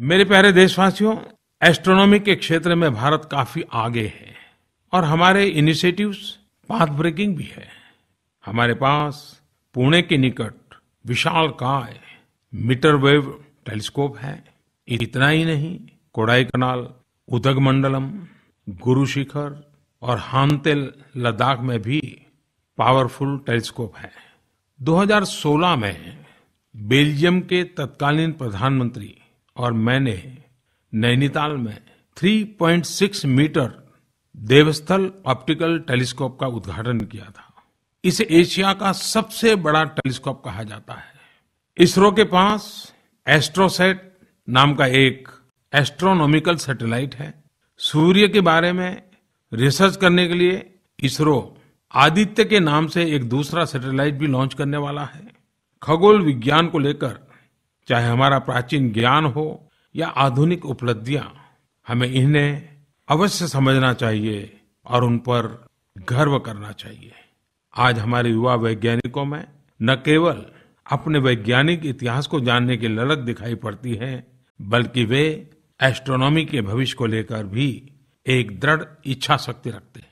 मेरे प्यारे देशवासियों एस्ट्रोनॉमी के क्षेत्र में भारत काफी आगे है और हमारे इनिशिएटिव्स पाथ ब्रेकिंग भी है हमारे पास पुणे के निकट विशाल काय मीटर वेव टेलीस्कोप है इतना ही नहीं कोडाई कनाल उदग मंडलम गुरु शिखर और हानतेल लद्दाख में भी पावरफुल टेलीस्कोप है 2016 में बेल्जियम के तत्कालीन प्रधानमंत्री और मैंने नैनीताल में 3.6 मीटर देवस्थल ऑप्टिकल टेलीस्कोप का उद्घाटन किया था इसे एशिया का सबसे बड़ा टेलीस्कोप कहा जाता है इसरो के पास एस्ट्रोसेट नाम का एक एस्ट्रोनॉमिकल सैटेलाइट है सूर्य के बारे में रिसर्च करने के लिए इसरो आदित्य के नाम से एक दूसरा सैटेलाइट भी लॉन्च करने वाला है खगोल विज्ञान को लेकर चाहे हमारा प्राचीन ज्ञान हो या आधुनिक उपलब्धियां हमें इन्हें अवश्य समझना चाहिए और उन पर गर्व करना चाहिए आज हमारे युवा वैज्ञानिकों में न केवल अपने वैज्ञानिक इतिहास को जानने की ललक दिखाई पड़ती है बल्कि वे एस्ट्रोनॉमी के भविष्य को लेकर भी एक दृढ़ इच्छा शक्ति रखते हैं